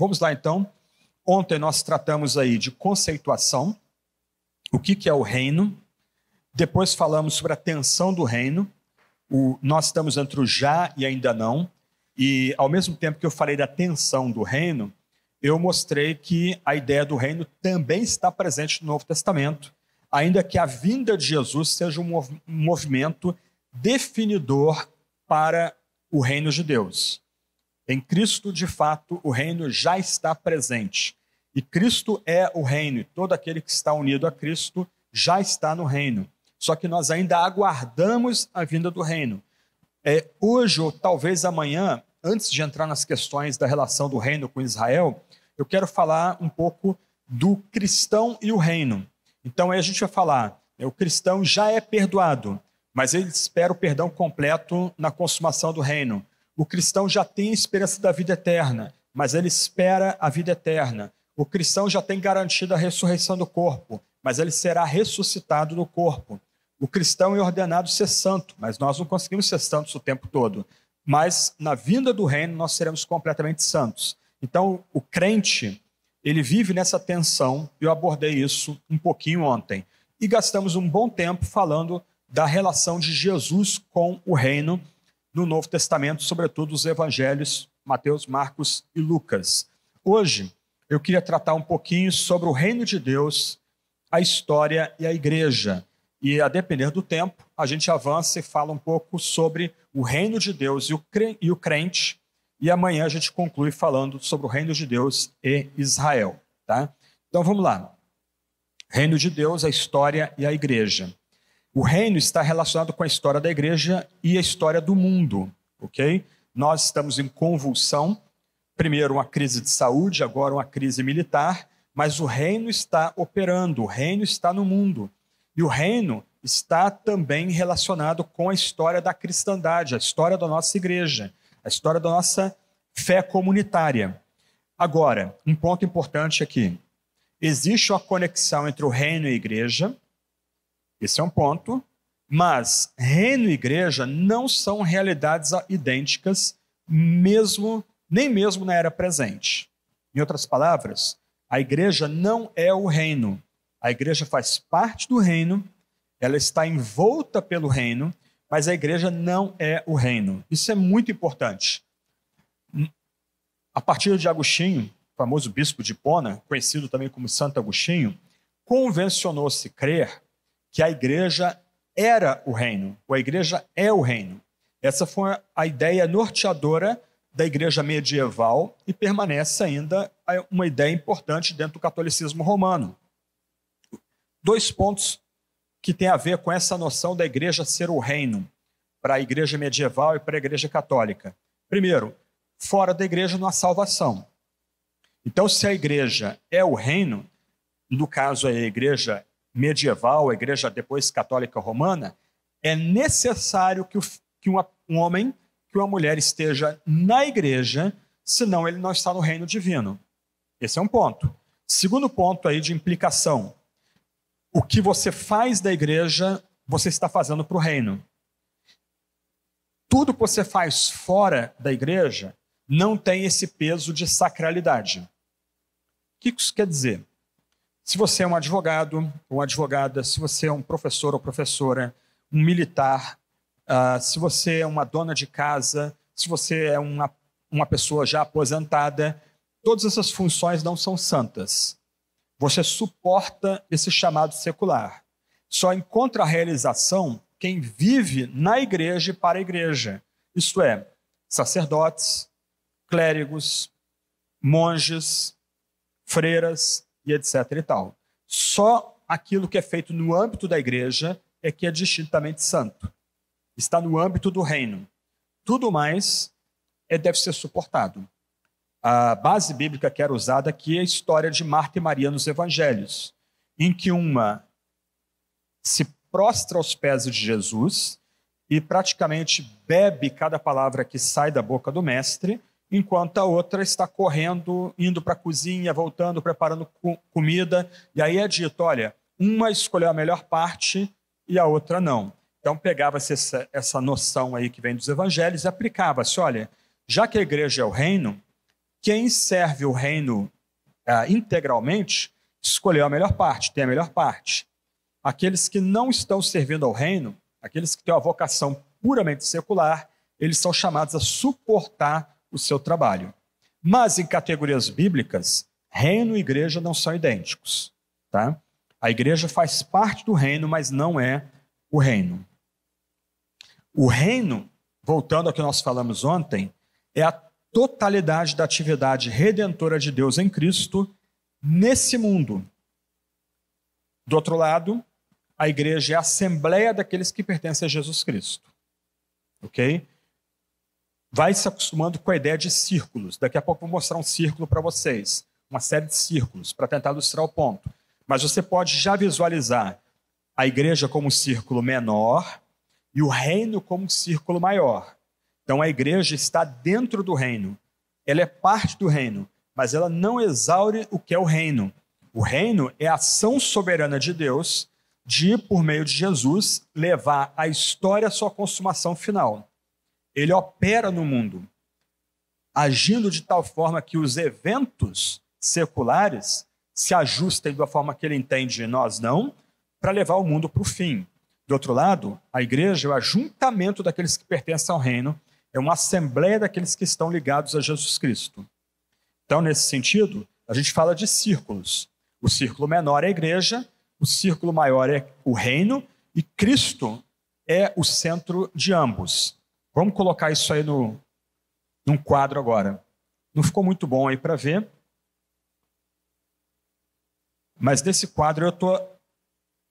Vamos lá então. Ontem nós tratamos aí de conceituação, o que, que é o reino. Depois falamos sobre a tensão do reino. O, nós estamos entre o já e ainda não. E ao mesmo tempo que eu falei da tensão do reino, eu mostrei que a ideia do reino também está presente no Novo Testamento, ainda que a vinda de Jesus seja um movimento definidor para o reino de Deus. Em Cristo, de fato, o reino já está presente. E Cristo é o reino, e todo aquele que está unido a Cristo já está no reino. Só que nós ainda aguardamos a vinda do reino. É, hoje, ou talvez amanhã, antes de entrar nas questões da relação do reino com Israel, eu quero falar um pouco do cristão e o reino. Então, aí a gente vai falar: né, o cristão já é perdoado, mas ele espera o perdão completo na consumação do reino. O cristão já tem a esperança da vida eterna, mas ele espera a vida eterna. O cristão já tem garantida a ressurreição do corpo, mas ele será ressuscitado do corpo. O cristão é ordenado ser santo, mas nós não conseguimos ser santos o tempo todo. Mas na vinda do reino nós seremos completamente santos. Então, o crente, ele vive nessa tensão, eu abordei isso um pouquinho ontem. E gastamos um bom tempo falando da relação de Jesus com o reino no Novo Testamento, sobretudo os evangelhos Mateus, Marcos e Lucas. Hoje, eu queria tratar um pouquinho sobre o reino de Deus, a história e a igreja. E a depender do tempo, a gente avança e fala um pouco sobre o reino de Deus e o crente. E amanhã a gente conclui falando sobre o reino de Deus e Israel. Tá? Então vamos lá. Reino de Deus, a história e a igreja. O reino está relacionado com a história da igreja e a história do mundo, ok? Nós estamos em convulsão, primeiro uma crise de saúde, agora uma crise militar, mas o reino está operando, o reino está no mundo. E o reino está também relacionado com a história da cristandade, a história da nossa igreja, a história da nossa fé comunitária. Agora, um ponto importante aqui. Existe uma conexão entre o reino e a igreja, esse é um ponto. Mas reino e igreja não são realidades idênticas, mesmo nem mesmo na era presente. Em outras palavras, a igreja não é o reino. A igreja faz parte do reino, ela está envolta pelo reino, mas a igreja não é o reino. Isso é muito importante. A partir de Agostinho, famoso bispo de Pona, conhecido também como Santo Agostinho, convencionou-se crer que a igreja era o reino, ou a igreja é o reino. Essa foi a ideia norteadora da igreja medieval e permanece ainda uma ideia importante dentro do catolicismo romano. Dois pontos que têm a ver com essa noção da igreja ser o reino para a igreja medieval e para a igreja católica. Primeiro, fora da igreja não há salvação. Então, se a igreja é o reino, no caso a igreja medieval, a igreja depois católica romana, é necessário que, o, que uma, um homem, que uma mulher esteja na igreja, senão ele não está no reino divino. Esse é um ponto. Segundo ponto aí de implicação: o que você faz da igreja, você está fazendo para o reino. Tudo que você faz fora da igreja não tem esse peso de sacralidade. O que isso quer dizer? Se você é um advogado ou advogada, se você é um professor ou professora, um militar, uh, se você é uma dona de casa, se você é uma, uma pessoa já aposentada, todas essas funções não são santas. Você suporta esse chamado secular. Só encontra a realização quem vive na igreja e para a igreja. Isto é, sacerdotes, clérigos, monges, freiras, e etc. e tal. Só aquilo que é feito no âmbito da igreja é que é distintamente santo. Está no âmbito do reino. Tudo mais é, deve ser suportado. A base bíblica que era usada aqui é a história de Marta e Maria nos evangelhos, em que uma se prostra aos pés de Jesus e praticamente bebe cada palavra que sai da boca do mestre, enquanto a outra está correndo, indo para a cozinha, voltando, preparando co comida. E aí é dito: olha, uma escolheu a melhor parte e a outra não. Então pegava-se essa, essa noção aí que vem dos evangelhos e aplicava-se: olha, já que a igreja é o reino, quem serve o reino é, integralmente escolheu a melhor parte, tem a melhor parte. Aqueles que não estão servindo ao reino, aqueles que têm uma vocação puramente secular, eles são chamados a suportar o seu trabalho. Mas em categorias bíblicas, reino e igreja não são idênticos, tá? A igreja faz parte do reino, mas não é o reino. O reino, voltando ao que nós falamos ontem, é a totalidade da atividade redentora de Deus em Cristo nesse mundo. Do outro lado, a igreja é a assembleia daqueles que pertencem a Jesus Cristo. OK? vai se acostumando com a ideia de círculos. Daqui a pouco vou mostrar um círculo para vocês, uma série de círculos, para tentar ilustrar o ponto. Mas você pode já visualizar a igreja como um círculo menor e o reino como um círculo maior. Então a igreja está dentro do reino, ela é parte do reino, mas ela não exaure o que é o reino. O reino é a ação soberana de Deus de, por meio de Jesus, levar a história à sua consumação final ele opera no mundo, agindo de tal forma que os eventos seculares se ajustem da forma que ele entende, nós não, para levar o mundo para o fim. Do outro lado, a igreja é o ajuntamento daqueles que pertencem ao reino, é uma assembleia daqueles que estão ligados a Jesus Cristo. Então, nesse sentido, a gente fala de círculos. O círculo menor é a igreja, o círculo maior é o reino, e Cristo é o centro de ambos. Vamos colocar isso aí no, num quadro agora. Não ficou muito bom aí para ver. Mas nesse quadro eu estou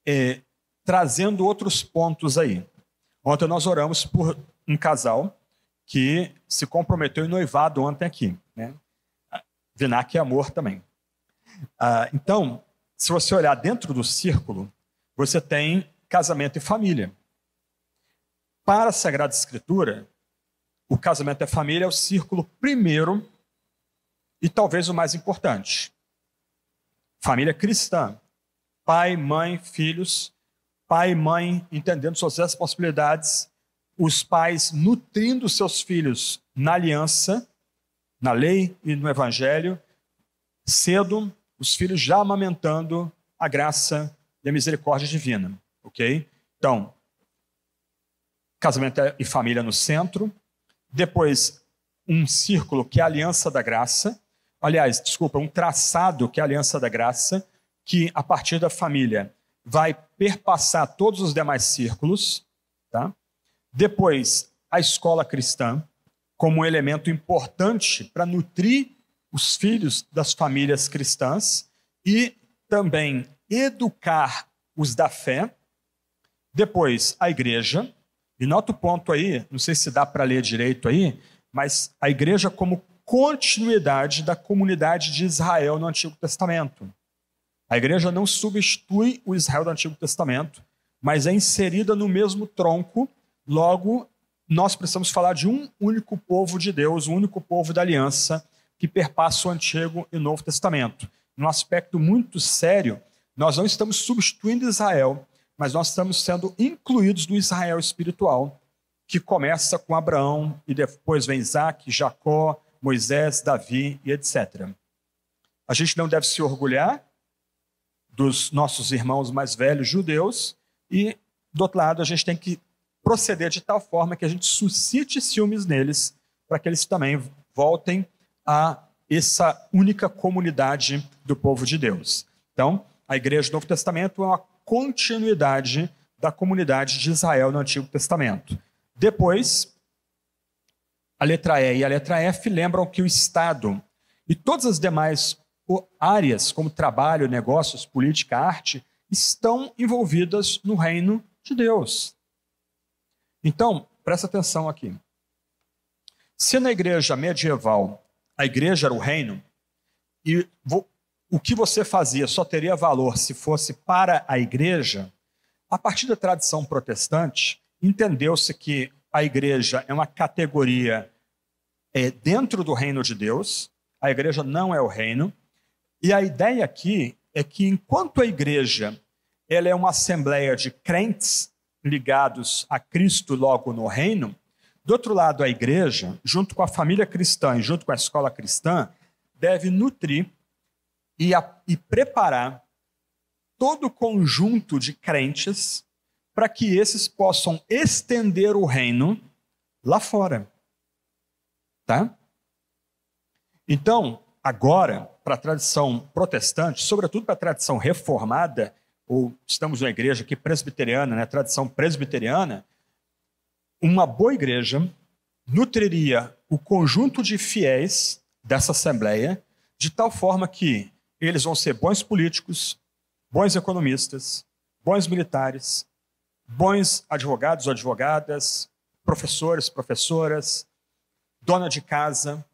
é, trazendo outros pontos aí. Ontem nós oramos por um casal que se comprometeu em noivado ontem aqui. Né? Vinac é amor também. Ah, então, se você olhar dentro do círculo, você tem casamento e família. Para a Sagrada Escritura, o casamento é família, é o círculo primeiro e talvez o mais importante. Família cristã. Pai, mãe, filhos. Pai e mãe entendendo suas responsabilidades. Os pais nutrindo seus filhos na aliança, na lei e no evangelho. Cedo, os filhos já amamentando a graça e a misericórdia divina. Ok? Então, casamento e família no centro, depois um círculo que é a aliança da graça, aliás, desculpa, um traçado que é a aliança da graça, que a partir da família vai perpassar todos os demais círculos, tá? Depois, a escola cristã como um elemento importante para nutrir os filhos das famílias cristãs e também educar os da fé. Depois, a igreja, e nota o ponto aí, não sei se dá para ler direito aí, mas a igreja como continuidade da comunidade de Israel no Antigo Testamento. A igreja não substitui o Israel do Antigo Testamento, mas é inserida no mesmo tronco, logo nós precisamos falar de um único povo de Deus, um único povo da aliança que perpassa o Antigo e Novo Testamento. Num aspecto muito sério, nós não estamos substituindo Israel, mas nós estamos sendo incluídos no Israel espiritual, que começa com Abraão e depois vem Isaac, Jacó, Moisés, Davi e etc. A gente não deve se orgulhar dos nossos irmãos mais velhos judeus e, do outro lado, a gente tem que proceder de tal forma que a gente suscite ciúmes neles para que eles também voltem a essa única comunidade do povo de Deus. Então, a igreja do Novo Testamento é uma continuidade da comunidade de Israel no Antigo Testamento. Depois, a letra E e a letra F lembram que o Estado e todas as demais áreas, como trabalho, negócios, política, arte, estão envolvidas no reino de Deus. Então, presta atenção aqui. Se na igreja medieval a igreja era o reino, e o que você fazia só teria valor se fosse para a igreja, a partir da tradição protestante, entendeu-se que a igreja é uma categoria é, dentro do reino de Deus, a igreja não é o reino, e a ideia aqui é que enquanto a igreja ela é uma assembleia de crentes ligados a Cristo logo no reino, do outro lado, a igreja, junto com a família cristã e junto com a escola cristã, deve nutrir e, a, e preparar todo o conjunto de crentes para que esses possam estender o reino lá fora. Tá? Então, agora, para a tradição protestante, sobretudo para a tradição reformada, ou estamos numa igreja aqui presbiteriana, né, tradição presbiteriana, uma boa igreja nutriria o conjunto de fiéis dessa assembleia de tal forma que eles vão ser bons políticos, bons economistas, bons militares, bons advogados ou advogadas, professores, professoras, dona de casa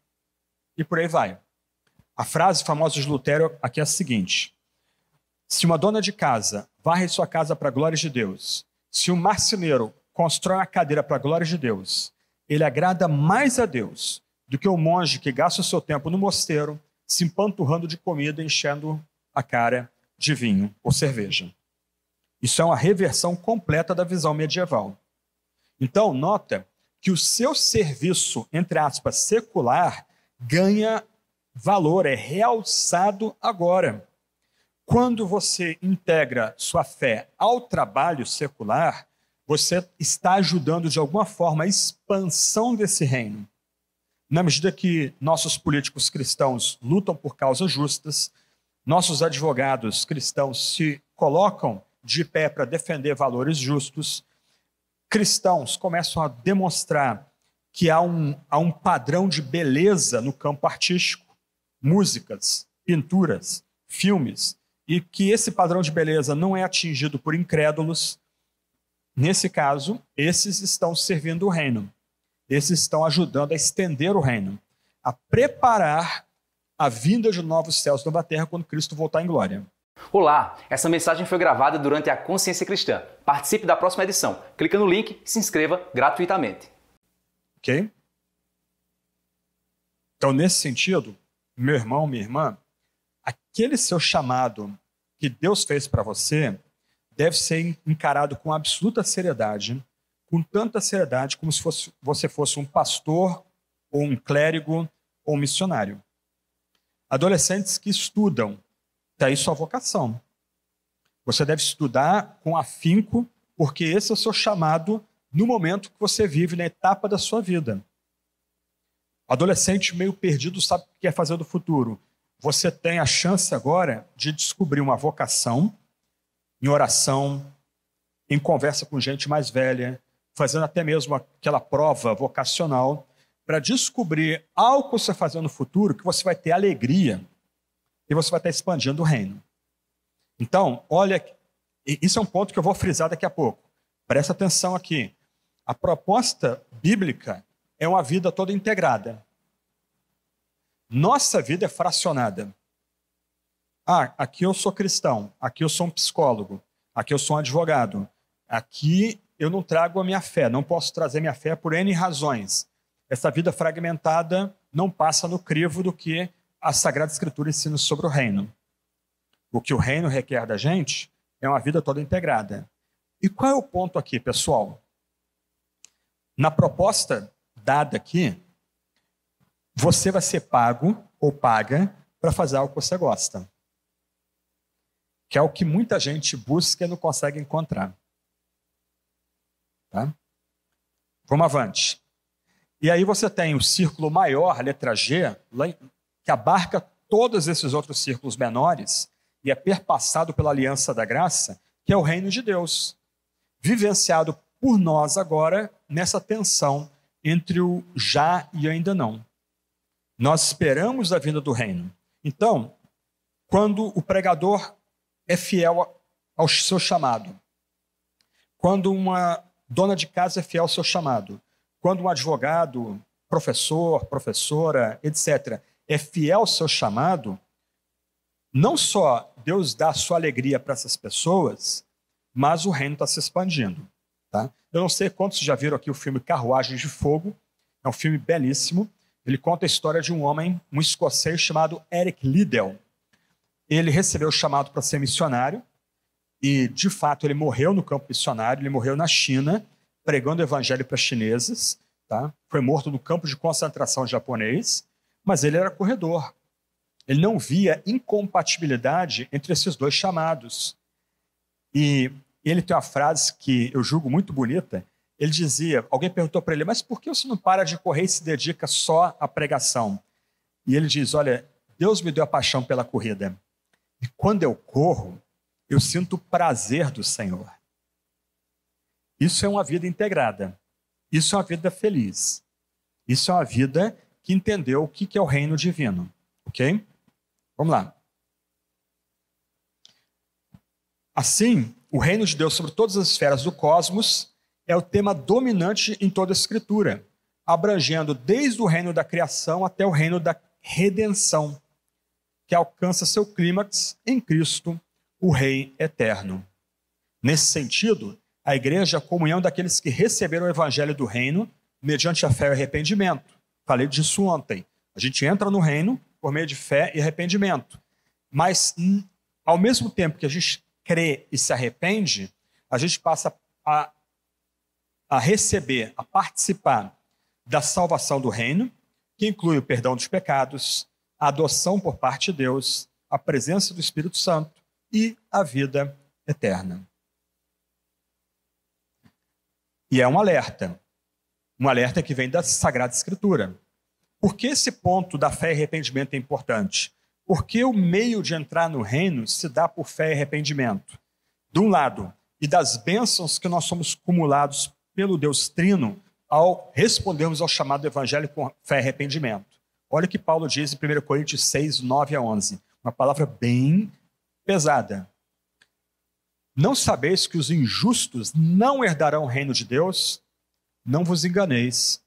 e por aí vai. A frase famosa de Lutero aqui é a seguinte: Se uma dona de casa varre sua casa para a glória de Deus, se um marceneiro constrói uma cadeira para a glória de Deus, ele agrada mais a Deus do que o monge que gasta o seu tempo no mosteiro se empanturrando de comida, enchendo a cara de vinho ou cerveja. Isso é uma reversão completa da visão medieval. Então, nota que o seu serviço, entre aspas, secular, ganha valor, é realçado agora. Quando você integra sua fé ao trabalho secular, você está ajudando de alguma forma a expansão desse reino. Na medida que nossos políticos cristãos lutam por causas justas, nossos advogados cristãos se colocam de pé para defender valores justos, cristãos começam a demonstrar que há um, há um padrão de beleza no campo artístico, músicas, pinturas, filmes, e que esse padrão de beleza não é atingido por incrédulos, nesse caso, esses estão servindo o reino esses estão ajudando a estender o reino, a preparar a vinda de novos céus e nova terra quando Cristo voltar em glória. Olá, essa mensagem foi gravada durante a Consciência Cristã. Participe da próxima edição. Clica no link e se inscreva gratuitamente. Ok? Então, nesse sentido, meu irmão, minha irmã, aquele seu chamado que Deus fez para você deve ser encarado com absoluta seriedade com tanta seriedade como se fosse, você fosse um pastor, ou um clérigo, ou um missionário. Adolescentes que estudam, daí tá sua vocação. Você deve estudar com afinco, porque esse é o seu chamado no momento que você vive, na etapa da sua vida. Adolescente meio perdido sabe o que quer é fazer do futuro. Você tem a chance agora de descobrir uma vocação em oração, em conversa com gente mais velha, fazendo até mesmo aquela prova vocacional, para descobrir algo que você fazer no futuro que você vai ter alegria e você vai estar expandindo o reino. Então, olha, isso é um ponto que eu vou frisar daqui a pouco. Presta atenção aqui. A proposta bíblica é uma vida toda integrada. Nossa vida é fracionada. Ah, aqui eu sou cristão, aqui eu sou um psicólogo, aqui eu sou um advogado, aqui eu não trago a minha fé, não posso trazer minha fé por N razões. Essa vida fragmentada não passa no crivo do que a Sagrada Escritura ensina sobre o reino. O que o reino requer da gente é uma vida toda integrada. E qual é o ponto aqui, pessoal? Na proposta dada aqui, você vai ser pago ou paga para fazer algo que você gosta. Que é o que muita gente busca e não consegue encontrar. Tá? Vamos avante. E aí você tem o círculo maior, a letra G, que abarca todos esses outros círculos menores e é perpassado pela aliança da graça, que é o reino de Deus, vivenciado por nós agora nessa tensão entre o já e ainda não. Nós esperamos a vinda do reino. Então, quando o pregador é fiel ao seu chamado, quando uma dona de casa é fiel ao seu chamado. Quando um advogado, professor, professora, etc., é fiel ao seu chamado, não só Deus dá sua alegria para essas pessoas, mas o reino está se expandindo. Tá? Eu não sei quantos já viram aqui o filme Carruagens de Fogo, é um filme belíssimo. Ele conta a história de um homem, um escocês chamado Eric Liddell. Ele recebeu o chamado para ser missionário, e, de fato, ele morreu no campo missionário, ele morreu na China, pregando o evangelho para chineses. Tá? Foi morto no campo de concentração japonês, mas ele era corredor. Ele não via incompatibilidade entre esses dois chamados. E ele tem uma frase que eu julgo muito bonita. Ele dizia: alguém perguntou para ele, mas por que você não para de correr e se dedica só à pregação? E ele diz: Olha, Deus me deu a paixão pela corrida. E quando eu corro, eu sinto o prazer do Senhor. Isso é uma vida integrada. Isso é uma vida feliz. Isso é uma vida que entendeu o que é o reino divino. Ok? Vamos lá. Assim, o reino de Deus sobre todas as esferas do cosmos é o tema dominante em toda a Escritura, abrangendo desde o reino da criação até o reino da redenção, que alcança seu clímax em Cristo, o Rei eterno. Nesse sentido, a igreja é a comunhão daqueles que receberam o evangelho do reino mediante a fé e arrependimento. Falei disso ontem. A gente entra no reino por meio de fé e arrependimento. Mas, hum, ao mesmo tempo que a gente crê e se arrepende, a gente passa a, a receber, a participar da salvação do reino, que inclui o perdão dos pecados, a adoção por parte de Deus, a presença do Espírito Santo, e a vida eterna. E é um alerta. Um alerta que vem da Sagrada Escritura. Por que esse ponto da fé e arrependimento é importante? Porque o meio de entrar no reino se dá por fé e arrependimento. De um lado, e das bênçãos que nós somos cumulados pelo Deus Trino ao respondermos ao chamado do Evangelho com fé e arrependimento. Olha o que Paulo diz em 1 Coríntios 6, 9 a 11. Uma palavra bem pesada. Não sabeis que os injustos não herdarão o reino de Deus? Não vos enganeis,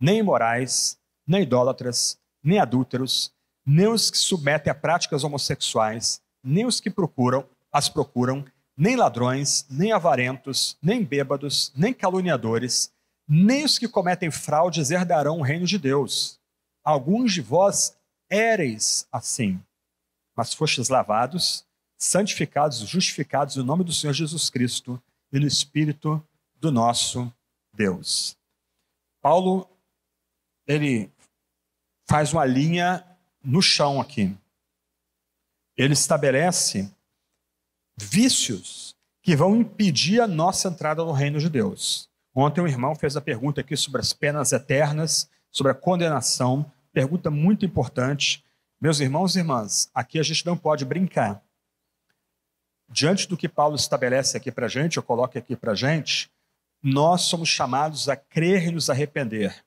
nem imorais, nem idólatras, nem adúlteros, nem os que submetem a práticas homossexuais, nem os que procuram, as procuram, nem ladrões, nem avarentos, nem bêbados, nem caluniadores, nem os que cometem fraudes herdarão o reino de Deus. Alguns de vós éreis assim, mas fostes lavados, santificados, justificados em nome do Senhor Jesus Cristo e no Espírito do nosso Deus. Paulo, ele faz uma linha no chão aqui. Ele estabelece vícios que vão impedir a nossa entrada no reino de Deus. Ontem um irmão fez a pergunta aqui sobre as penas eternas, sobre a condenação, pergunta muito importante. Meus irmãos e irmãs, aqui a gente não pode brincar diante do que Paulo estabelece aqui para a gente, eu coloco aqui para a gente, nós somos chamados a crer e nos arrepender,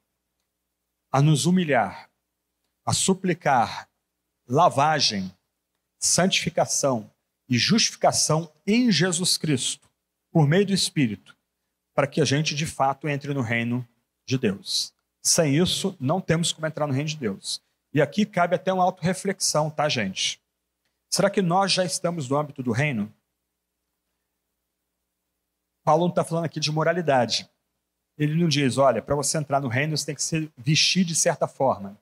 a nos humilhar, a suplicar lavagem, santificação e justificação em Jesus Cristo, por meio do Espírito, para que a gente de fato entre no reino de Deus. Sem isso, não temos como entrar no reino de Deus. E aqui cabe até uma autorreflexão, tá, gente? Será que nós já estamos no âmbito do reino? Paulo não está falando aqui de moralidade. Ele não diz, olha, para você entrar no reino, você tem que se vestir de certa forma.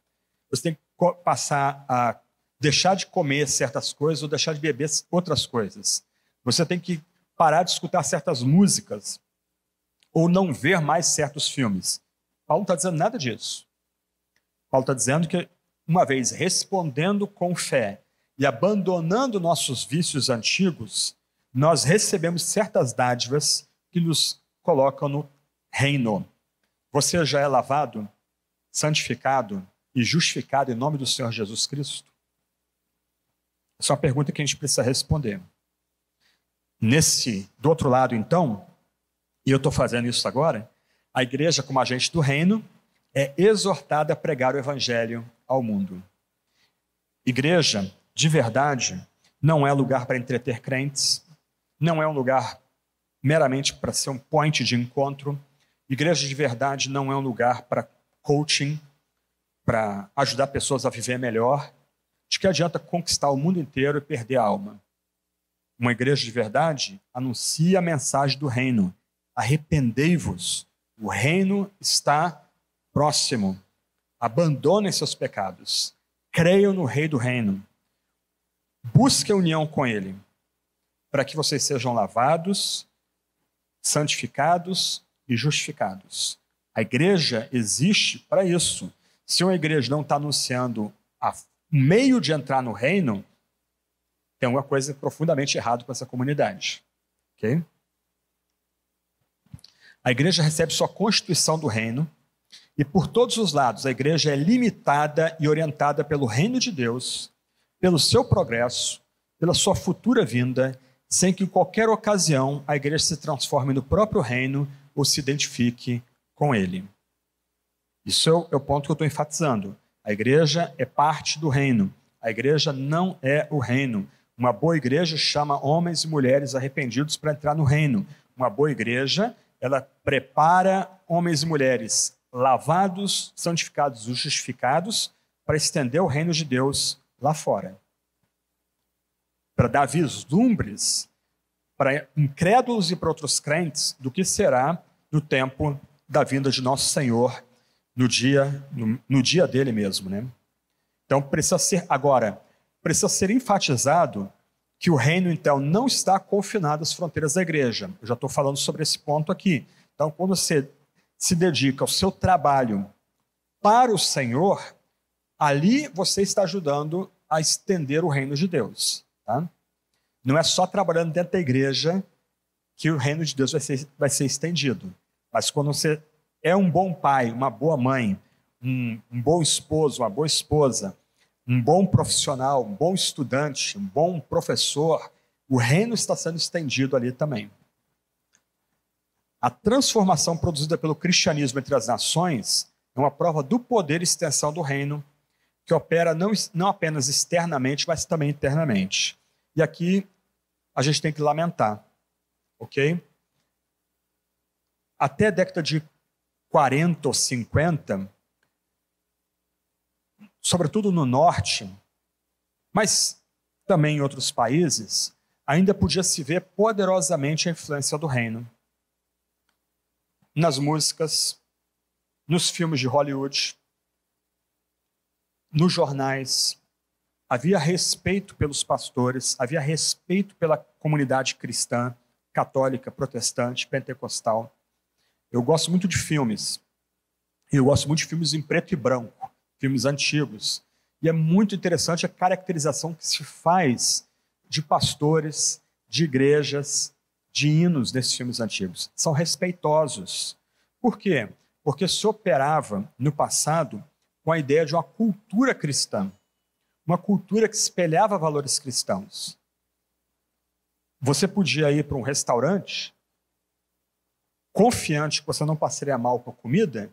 Você tem que passar a deixar de comer certas coisas ou deixar de beber outras coisas. Você tem que parar de escutar certas músicas ou não ver mais certos filmes. Paulo não está dizendo nada disso. Paulo está dizendo que, uma vez respondendo com fé e abandonando nossos vícios antigos, nós recebemos certas dádivas que nos colocam no reino. Você já é lavado, santificado e justificado em nome do Senhor Jesus Cristo? Essa é uma pergunta que a gente precisa responder. Nesse, do outro lado, então, e eu estou fazendo isso agora, a igreja, como agente do reino, é exortada a pregar o evangelho ao mundo. Igreja, de verdade, não é lugar para entreter crentes, não é um lugar meramente para ser um point de encontro. Igreja de verdade não é um lugar para coaching, para ajudar pessoas a viver melhor. De que adianta conquistar o mundo inteiro e perder a alma? Uma igreja de verdade anuncia a mensagem do reino. Arrependei-vos, o reino está próximo. Abandonem seus pecados. Creiam no Rei do Reino. Busque a união com Ele, para que vocês sejam lavados, santificados e justificados. A igreja existe para isso. Se uma igreja não está anunciando a meio de entrar no reino, tem alguma coisa profundamente errada com essa comunidade. ok? A igreja recebe sua constituição do reino, e por todos os lados a igreja é limitada e orientada pelo reino de Deus, pelo seu progresso, pela sua futura vinda sem que em qualquer ocasião a igreja se transforme no próprio reino ou se identifique com ele. Isso é o é ponto que eu estou enfatizando. A igreja é parte do reino. A igreja não é o reino. Uma boa igreja chama homens e mulheres arrependidos para entrar no reino. Uma boa igreja, ela prepara homens e mulheres lavados, santificados e justificados para estender o reino de Deus lá fora para dar vislumbres para incrédulos e para outros crentes do que será no tempo da vinda de nosso Senhor no dia no, no dia dele mesmo, né? Então precisa ser agora precisa ser enfatizado que o reino então não está confinado às fronteiras da igreja. Eu já estou falando sobre esse ponto aqui. Então quando você se dedica ao seu trabalho para o Senhor, ali você está ajudando a estender o reino de Deus. Tá? Não é só trabalhando dentro da igreja que o reino de Deus vai ser, vai ser estendido. Mas quando você é um bom pai, uma boa mãe, um, um bom esposo, uma boa esposa, um bom profissional, um bom estudante, um bom professor, o reino está sendo estendido ali também. A transformação produzida pelo cristianismo entre as nações é uma prova do poder e extensão do reino que opera não, não apenas externamente, mas também internamente. E aqui a gente tem que lamentar, ok? Até a década de 40 ou 50, sobretudo no norte, mas também em outros países, ainda podia se ver poderosamente a influência do reino. Nas músicas, nos filmes de Hollywood, nos jornais, havia respeito pelos pastores, havia respeito pela comunidade cristã, católica, protestante, pentecostal. Eu gosto muito de filmes. Eu gosto muito de filmes em preto e branco, filmes antigos. E é muito interessante a caracterização que se faz de pastores, de igrejas, de hinos desses filmes antigos. São respeitosos. Por quê? Porque se operava no passado com a ideia de uma cultura cristã, uma cultura que espelhava valores cristãos. Você podia ir para um restaurante confiante que você não passaria mal com a comida,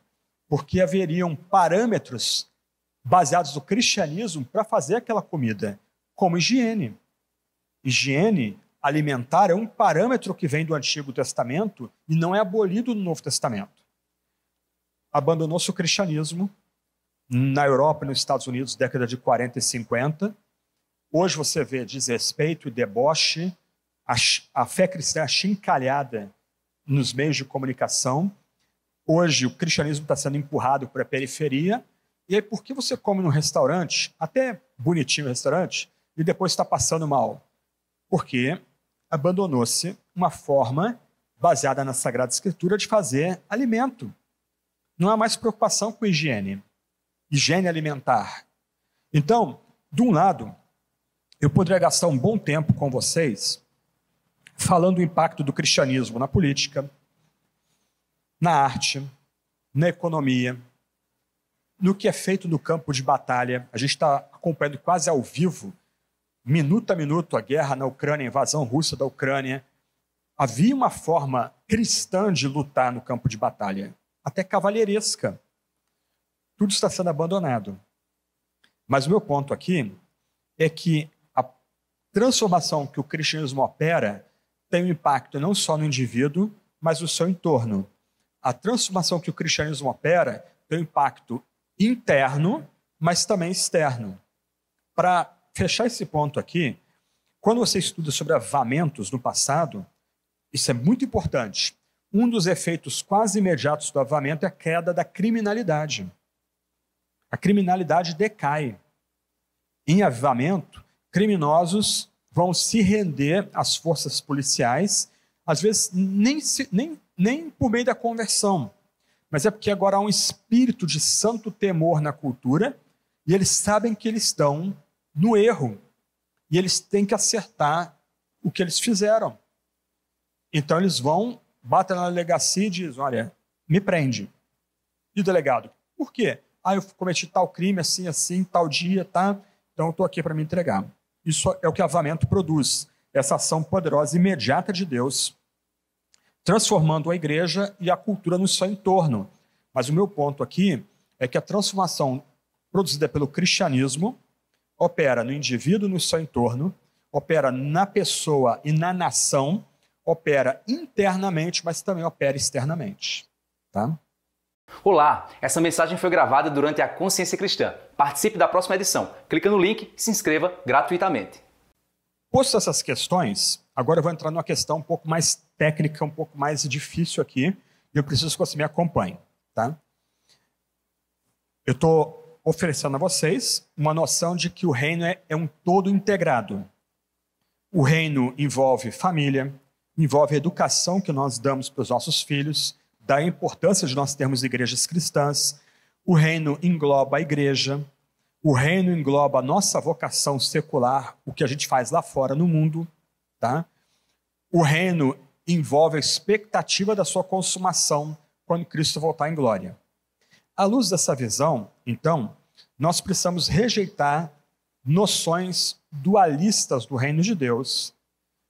porque haveriam parâmetros baseados no cristianismo para fazer aquela comida, como higiene. Higiene alimentar é um parâmetro que vem do Antigo Testamento e não é abolido no Novo Testamento. Abandonou-se o cristianismo na Europa e nos Estados Unidos, década de 40 e 50. Hoje você vê desrespeito e deboche, a, a fé cristã chincalhada nos meios de comunicação. Hoje o cristianismo está sendo empurrado para a periferia. E aí, por que você come num restaurante, até bonitinho restaurante, e depois está passando mal? Porque abandonou-se uma forma baseada na Sagrada Escritura de fazer alimento. Não há mais preocupação com higiene higiene alimentar. Então, de um lado, eu poderia gastar um bom tempo com vocês falando do impacto do cristianismo na política, na arte, na economia, no que é feito no campo de batalha. A gente está acompanhando quase ao vivo, minuto a minuto, a guerra na Ucrânia, a invasão russa da Ucrânia. Havia uma forma cristã de lutar no campo de batalha, até cavalheiresca tudo está sendo abandonado. Mas o meu ponto aqui é que a transformação que o cristianismo opera tem um impacto não só no indivíduo, mas no seu entorno. A transformação que o cristianismo opera tem um impacto interno, mas também externo. Para fechar esse ponto aqui, quando você estuda sobre avamentos no passado, isso é muito importante. Um dos efeitos quase imediatos do avamento é a queda da criminalidade a criminalidade decai. Em avivamento, criminosos vão se render às forças policiais, às vezes nem, se, nem, nem por meio da conversão, mas é porque agora há um espírito de santo temor na cultura e eles sabem que eles estão no erro e eles têm que acertar o que eles fizeram. Então eles vão, batem na delegacia e dizem: Olha, me prende. E o delegado, por quê? Ah, eu cometi tal crime, assim, assim, tal dia, tá? Então eu estou aqui para me entregar. Isso é o que avamento produz, essa ação poderosa imediata de Deus, transformando a igreja e a cultura no seu entorno. Mas o meu ponto aqui é que a transformação produzida pelo cristianismo opera no indivíduo no seu entorno, opera na pessoa e na nação, opera internamente, mas também opera externamente, tá? Olá, essa mensagem foi gravada durante a Consciência Cristã. Participe da próxima edição. Clica no link e se inscreva gratuitamente. Posto essas questões, agora eu vou entrar numa questão um pouco mais técnica, um pouco mais difícil aqui, e eu preciso que você me acompanhe, tá? Eu estou oferecendo a vocês uma noção de que o reino é, é um todo integrado. O reino envolve família, envolve a educação que nós damos para os nossos filhos, da importância de nós termos igrejas cristãs. O reino engloba a igreja, o reino engloba a nossa vocação secular, o que a gente faz lá fora no mundo, tá? O reino envolve a expectativa da sua consumação quando Cristo voltar em glória. À luz dessa visão, então, nós precisamos rejeitar noções dualistas do reino de Deus,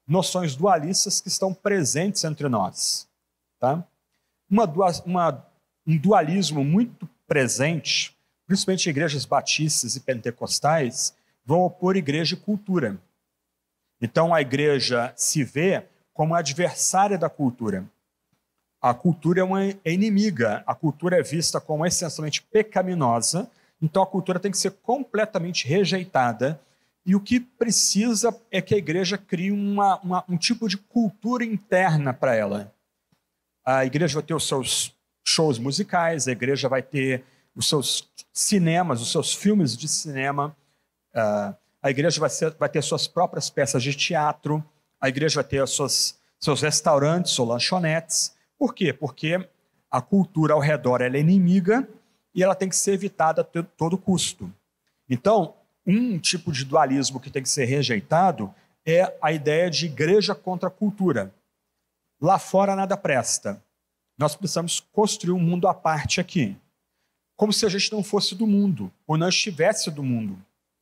noções dualistas que estão presentes entre nós, tá? uma, uma, um dualismo muito presente, principalmente em igrejas batistas e pentecostais, vão opor igreja e cultura. Então a igreja se vê como adversária da cultura. A cultura é uma inimiga, a cultura é vista como essencialmente pecaminosa, então a cultura tem que ser completamente rejeitada. E o que precisa é que a igreja crie uma, uma, um tipo de cultura interna para ela a igreja vai ter os seus shows musicais, a igreja vai ter os seus cinemas, os seus filmes de cinema, uh, a igreja vai, ser, vai, ter suas próprias peças de teatro, a igreja vai ter suas, seus restaurantes ou lanchonetes. Por quê? Porque a cultura ao redor é inimiga e ela tem que ser evitada a todo custo. Então, um tipo de dualismo que tem que ser rejeitado é a ideia de igreja contra cultura. Lá fora nada presta. Nós precisamos construir um mundo à parte aqui. Como se a gente não fosse do mundo, ou não estivesse do mundo.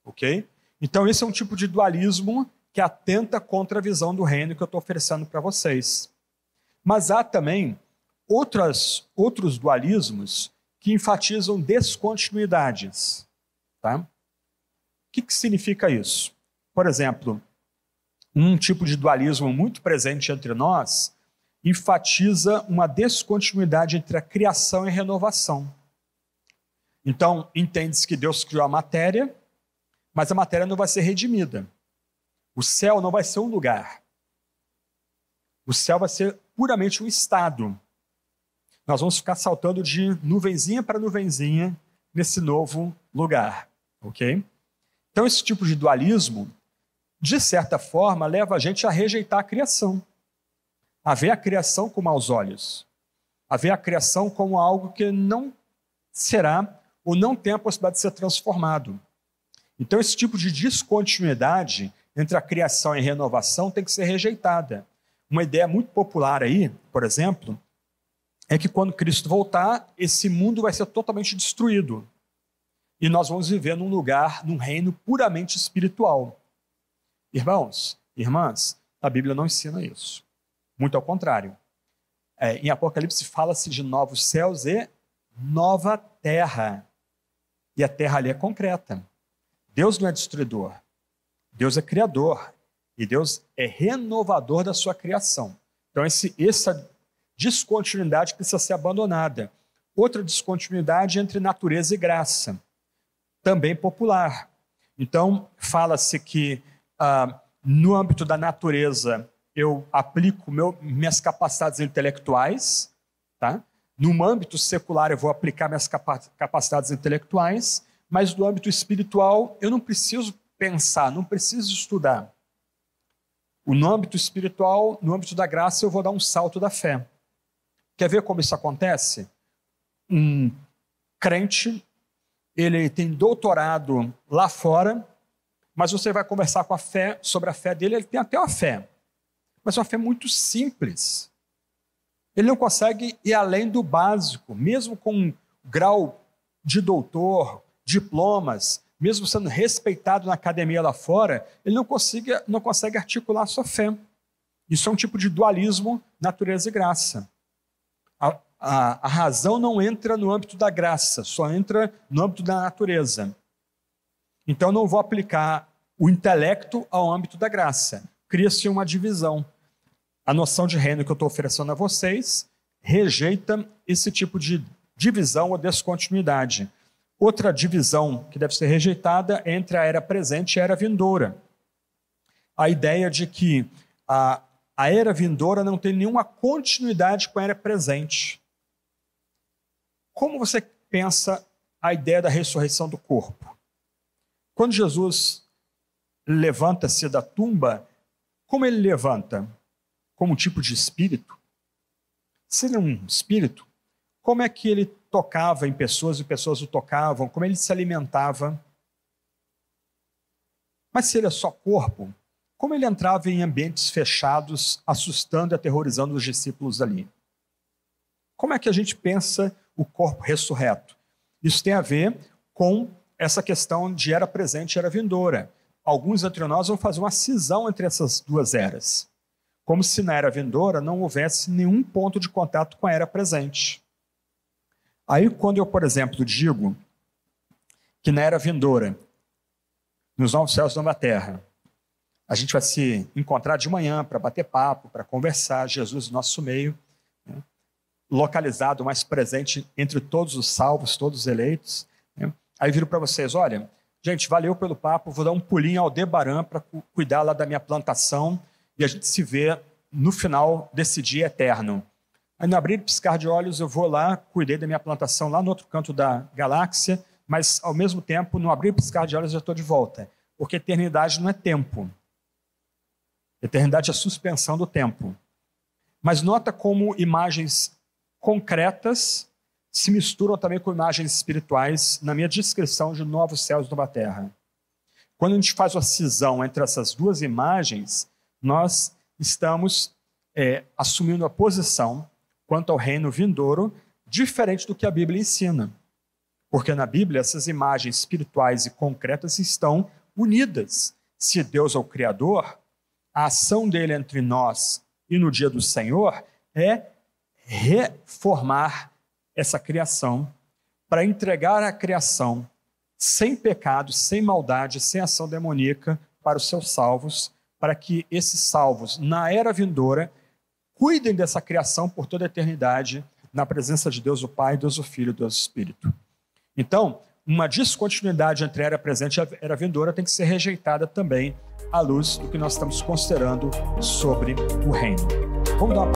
Ok? Então, esse é um tipo de dualismo que atenta contra a visão do reino que eu estou oferecendo para vocês. Mas há também outras, outros dualismos que enfatizam descontinuidades. Tá? O que, que significa isso? Por exemplo, um tipo de dualismo muito presente entre nós enfatiza uma descontinuidade entre a criação e a renovação. Então, entende-se que Deus criou a matéria, mas a matéria não vai ser redimida. O céu não vai ser um lugar. O céu vai ser puramente um estado. Nós vamos ficar saltando de nuvenzinha para nuvenzinha nesse novo lugar, ok? Então, esse tipo de dualismo, de certa forma, leva a gente a rejeitar a criação a ver a criação com maus olhos, a ver a criação como algo que não será ou não tem a possibilidade de ser transformado. Então, esse tipo de descontinuidade entre a criação e a renovação tem que ser rejeitada. Uma ideia muito popular aí, por exemplo, é que quando Cristo voltar, esse mundo vai ser totalmente destruído. E nós vamos viver num lugar, num reino puramente espiritual. Irmãos, irmãs, a Bíblia não ensina isso. Muito ao contrário. É, em Apocalipse fala-se de novos céus e nova terra. E a terra ali é concreta. Deus não é destruidor. Deus é criador. E Deus é renovador da sua criação. Então, esse, essa descontinuidade precisa ser abandonada. Outra descontinuidade entre natureza e graça, também popular. Então, fala-se que ah, no âmbito da natureza eu aplico meu, minhas capacidades intelectuais, tá? Num âmbito secular, eu vou aplicar minhas capacidades intelectuais, mas no âmbito espiritual, eu não preciso pensar, não preciso estudar. No âmbito espiritual, no âmbito da graça, eu vou dar um salto da fé. Quer ver como isso acontece? Um crente, ele tem doutorado lá fora, mas você vai conversar com a fé sobre a fé dele, ele tem até uma fé mas uma fé muito simples. Ele não consegue ir além do básico, mesmo com um grau de doutor, diplomas, mesmo sendo respeitado na academia lá fora, ele não consegue, não consegue articular sua fé. Isso é um tipo de dualismo natureza e graça. A, a, a, razão não entra no âmbito da graça, só entra no âmbito da natureza. Então, não vou aplicar o intelecto ao âmbito da graça. Cria-se uma divisão a noção de reino que eu estou oferecendo a vocês rejeita esse tipo de divisão ou descontinuidade. Outra divisão que deve ser rejeitada é entre a era presente e a era vindoura. A ideia de que a, a era vindoura não tem nenhuma continuidade com a era presente. Como você pensa a ideia da ressurreição do corpo? Quando Jesus levanta-se da tumba, como ele levanta? como um tipo de espírito, se ele é um espírito, como é que ele tocava em pessoas e pessoas o tocavam, como ele se alimentava? Mas se ele é só corpo, como ele entrava em ambientes fechados, assustando e aterrorizando os discípulos ali? Como é que a gente pensa o corpo ressurreto? Isso tem a ver com essa questão de era presente e era vindoura. Alguns entre nós vão fazer uma cisão entre essas duas eras como se na era vindoura não houvesse nenhum ponto de contato com a era presente. Aí, quando eu, por exemplo, digo que na era vindoura, nos novos céus e nova terra, a gente vai se encontrar de manhã para bater papo, para conversar, Jesus no nosso meio, né? localizado, mais presente entre todos os salvos, todos os eleitos. Né? Aí viro para vocês, olha, gente, valeu pelo papo, vou dar um pulinho ao Debaran para cuidar lá da minha plantação, e a gente se vê no final desse dia eterno. Aí, no abrir e piscar de olhos, eu vou lá, cuidei da minha plantação lá no outro canto da galáxia, mas, ao mesmo tempo, no abrir e piscar de olhos, eu estou de volta. Porque eternidade não é tempo. Eternidade é a suspensão do tempo. Mas nota como imagens concretas se misturam também com imagens espirituais na minha descrição de novos céus e nova terra. Quando a gente faz uma cisão entre essas duas imagens, nós estamos é, assumindo a posição quanto ao reino vindouro, diferente do que a Bíblia ensina. Porque na Bíblia essas imagens espirituais e concretas estão unidas. Se Deus é o Criador, a ação dele entre nós e no dia do Senhor é reformar essa criação para entregar a criação sem pecado, sem maldade, sem ação demoníaca para os seus salvos para que esses salvos, na era vindoura, cuidem dessa criação por toda a eternidade, na presença de Deus o Pai, Deus o Filho, Deus o Espírito. Então, uma descontinuidade entre a era presente e a era vindoura tem que ser rejeitada também à luz do que nós estamos considerando sobre o reino. Vamos dar uma